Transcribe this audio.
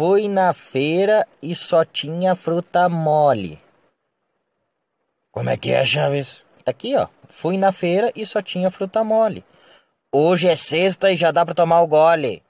Fui na feira e só tinha fruta mole. Como é que é, Chaves? Tá aqui, ó. Fui na feira e só tinha fruta mole. Hoje é sexta e já dá para tomar o gole.